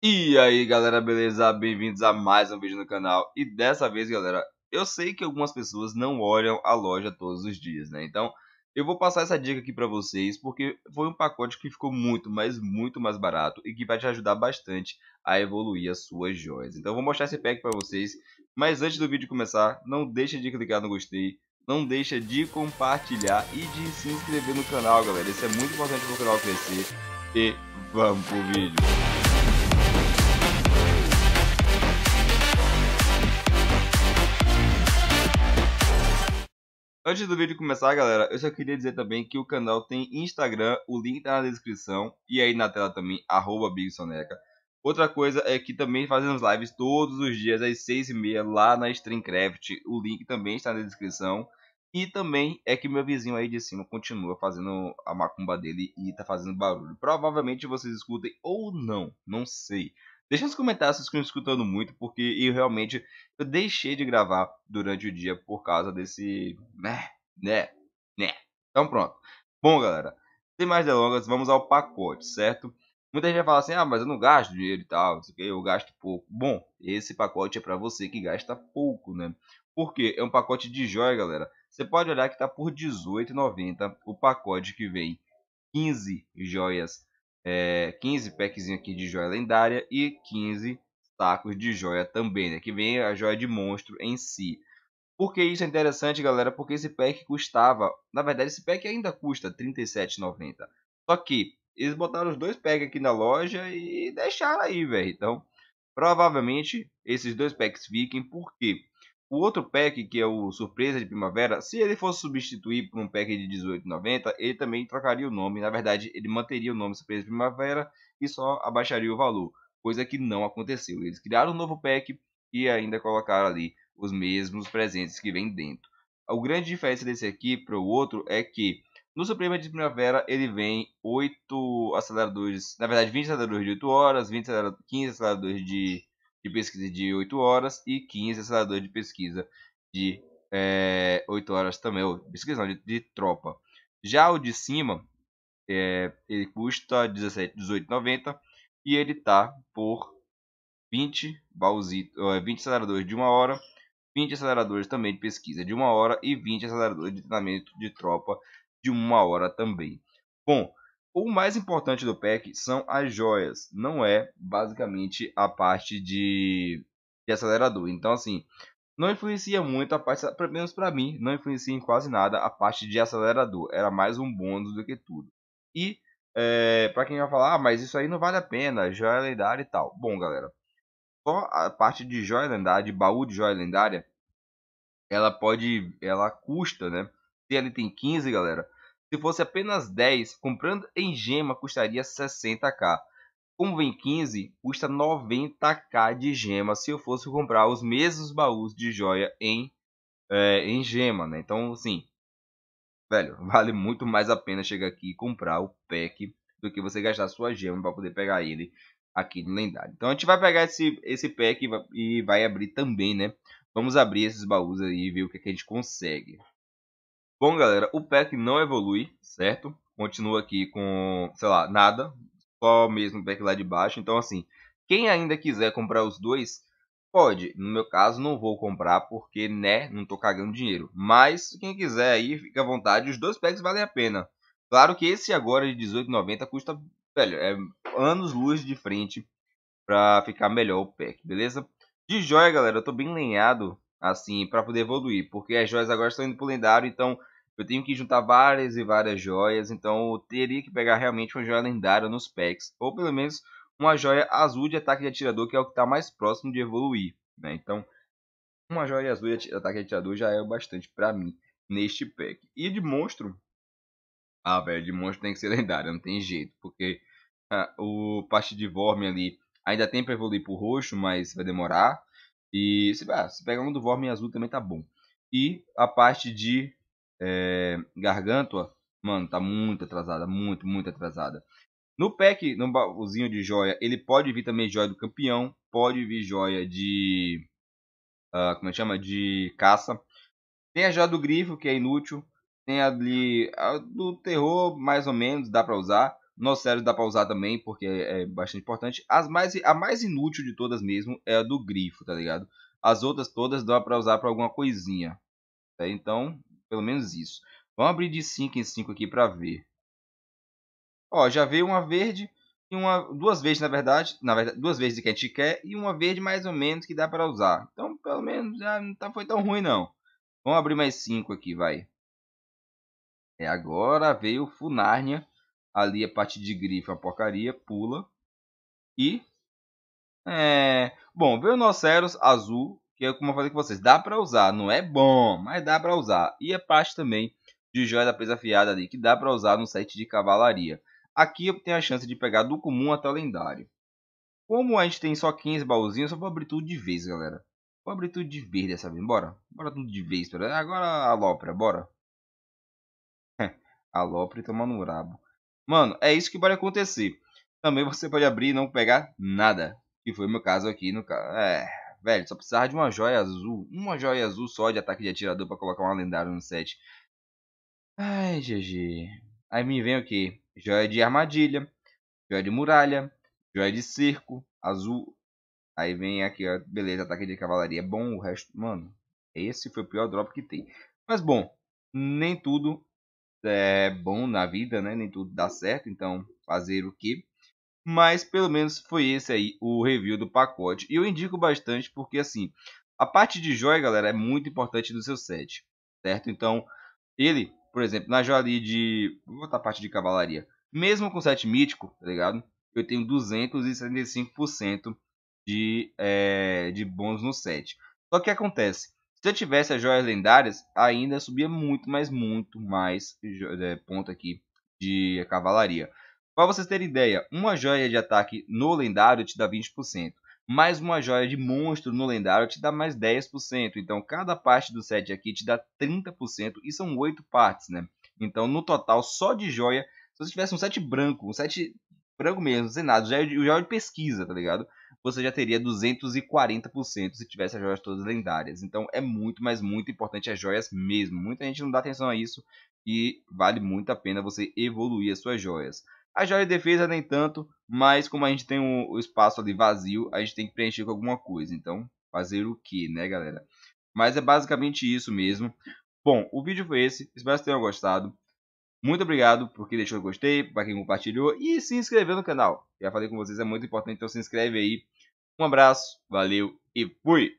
E aí galera, beleza? Bem-vindos a mais um vídeo no canal E dessa vez galera, eu sei que algumas pessoas não olham a loja todos os dias, né? Então eu vou passar essa dica aqui pra vocês Porque foi um pacote que ficou muito, mas muito mais barato E que vai te ajudar bastante a evoluir as suas joias Então eu vou mostrar esse pack pra vocês Mas antes do vídeo começar, não deixa de clicar no gostei não deixa de compartilhar e de se inscrever no canal, galera. Isso é muito importante para o canal crescer. E vamos pro vídeo. Antes do vídeo começar, galera, eu só queria dizer também que o canal tem Instagram, o link tá na descrição e aí na tela também, arroba Bigsoneca. Outra coisa é que também fazemos lives todos os dias às 6h30 lá na Streamcraft, o link também está na descrição. E também é que meu vizinho aí de cima continua fazendo a macumba dele e tá fazendo barulho. Provavelmente vocês escutem ou não, não sei. Deixa nos comentários se estão escutando muito, porque eu realmente eu deixei de gravar durante o dia por causa desse. né, né, né. Então pronto. Bom, galera, sem mais delongas, vamos ao pacote, certo? Muita gente vai falar assim, ah, mas eu não gasto dinheiro e tal, eu gasto pouco. Bom, esse pacote é para você que gasta pouco, né? Porque é um pacote de joia, galera. Você pode olhar que tá por R$18,90 o pacote que vem 15 joias é, 15 packs aqui de joia lendária e 15 sacos de joia também, né? Que vem a joia de monstro em si. Por que isso é interessante, galera? Porque esse pack custava... Na verdade, esse pack ainda custa 37,90. Só que eles botaram os dois packs aqui na loja e deixaram aí, velho. Então, provavelmente, esses dois packs fiquem. Por quê? Porque o outro pack, que é o Surpresa de Primavera, se ele fosse substituir por um pack de 18,90, ele também trocaria o nome. Na verdade, ele manteria o nome Surpresa de Primavera e só abaixaria o valor, coisa que não aconteceu. Eles criaram um novo pack e ainda colocaram ali os mesmos presentes que vem dentro. O grande diferença desse aqui para o outro é que no Surpresa de Primavera ele vem 8 aceleradores, na verdade 20 aceleradores de 8 horas, 20 aceleradores, 15 aceleradores de de pesquisa de 8 horas e 15 acelerador de pesquisa de é, eh, 8 horas também, ou pesquisa não, de, de, tropa. Já o de cima, é, ele custa 18,90 e ele está por 20 bauzito, 20 aceleradores de 1 hora, 20 aceleradores também de pesquisa de 1 hora e 20 aceleradores de treinamento de tropa de 1 hora também. Bom, o mais importante do pack são as joias, não é basicamente a parte de, de acelerador. Então, assim, não influencia muito a parte, pelo menos para mim, não influencia em quase nada a parte de acelerador. Era mais um bônus do que tudo. E é, eh, para quem vai falar, ah, mas isso aí não vale a pena, joia lendária e tal. Bom, galera, só a parte de joia lendária, de baú de joia lendária, ela pode, ela custa, né? Se ele tem 15, galera, se fosse apenas 10, comprando em gema custaria 60k. Como vem 15, custa 90k de gema se eu fosse comprar os mesmos baús de joia em, é, em gema, né? Então, assim, velho, vale muito mais a pena chegar aqui e comprar o pack do que você gastar sua gema para poder pegar ele aqui no lendário. Então a gente vai pegar esse, esse pack e vai, abrir também, né? Vamos abrir esses baús aí e ver o que, é que a gente consegue. Bom, galera, o pack não evolui, certo? Continua aqui com, sei lá, nada. Só mesmo o pack lá de baixo. Então, assim, quem ainda quiser comprar os dois, pode. No meu caso, não vou comprar porque, né, não tô cagando dinheiro. Mas, quem quiser aí, fica à vontade. Os dois packs valem a pena. Claro que esse agora de 18,90 custa, velho, é anos luz de frente pra ficar melhor o pack, beleza? De joia, galera, eu tô bem lenhado assim, para poder evoluir, porque as joias agora estão indo pro lendário, então eu tenho que juntar várias e várias joias, então eu teria que pegar realmente uma joia lendária nos packs, ou pelo menos uma joia azul de ataque de atirador, que é o que está mais próximo de evoluir, né? Então, uma joia azul de ataque de atirador já é o bastante para mim neste pack. E de monstro, ah, velho, de monstro tem que ser lendário, não tem jeito, porque ah, o parte de Vorme ali ainda tem para evoluir o roxo, mas vai demorar. E se, ah, se pegar um do Vorme azul também tá bom. E a parte de é, eh, Gargantua, mano, tá muito atrasada, muito, muito atrasada. No pack, no baúzinho de joia, ele pode vir também joia do campeão, pode vir joia de. Uh, como é que chama? De caça. Tem a joia do grifo, que é inútil. Tem a, a do terror, mais ou menos, dá pra usar. Nosso cérebro dá para usar também, porque é bastante importante. As mais, a mais inútil de todas mesmo é a do grifo, tá ligado? As outras todas dá para usar para alguma coisinha. Tá? Então, pelo menos isso. Vamos abrir de 5 em 5 aqui para ver. Ó, já veio uma verde e uma duas vezes na verdade, na verdade, duas vezes que a gente quer e uma verde mais ou menos que dá para usar. Então, pelo menos já não tá, foi tão ruim não. Vamos abrir mais 5 aqui, vai. É, agora veio Funárnia ali a parte de grifo é a porcaria, pula. E. É, bom, Velonoceros azul, que é como eu falei com vocês, dá para usar, não é bom, mas dá para usar. E a parte também de joia da presa afiada ali, que dá para usar no set de cavalaria. Aqui eu tenho a chance de pegar do comum até lendário. Como a gente tem só 15 baúzinhos, só vou abrir tudo de vez, galera. Vou abrir tudo de vez dessa vez, bora. Bora tudo de vez, agora a Lopra, bora. a Lopra tomando um rabo. Mano, é isso que pode acontecer. Também você pode abrir e não pegar nada. Que foi o meu caso aqui no caso. É, velho, só precisava de uma joia azul. Uma joia azul só de ataque de atirador para colocar uma lendária no set. Ai, GG. Aí me vem o que? Joia de armadilha, joia de muralha, joia de circo, azul. Aí vem aqui, ó, beleza, ataque de cavalaria é bom, o resto, mano, esse foi o pior drop que tem. Mas bom, nem tudo é bom na vida, né? Nem tudo dá certo, então fazer o que. Mas pelo menos foi esse aí o review do pacote. E eu indico bastante porque assim, a parte de joia, galera, é muito importante no seu set, certo? Então, ele, por exemplo, na joalheria de, vou botar a parte de cavalaria. Mesmo com set mítico, tá ligado? Eu tenho 275% de, é, de bônus no set. Só que acontece, se eu tivesse as joias lendárias, ainda subia muito, mas muito mais é, ponto aqui de cavalaria. Para vocês terem ideia, uma joia de ataque no lendário te dá 20%. Mais uma joia de monstro no lendário te dá mais 10%. Então, cada parte do set aqui te dá 30%. E são 8 partes, né? Então, no total, só de joia... Se você tivesse um set branco, um set branco mesmo, sem nada, joia é de, joia é de pesquisa, tá ligado? você já teria 240% se tivesse as joias todas lendárias. Então é muito, mas muito importante as joias mesmo. Muita gente não dá atenção a isso e vale muito a pena você evoluir as suas joias. A joia de defesa nem tanto, mas como a gente tem o um espaço ali vazio, a gente tem que preencher com alguma coisa. Então, fazer o que, né, galera? Mas é basicamente isso mesmo. Bom, o vídeo foi esse. Espero que tenham gostado. Muito obrigado por quem deixou o gostei, para quem compartilhou e se inscreveu no canal. Já falei com vocês, é muito importante, então se inscreve aí. Um abraço, valeu e fui!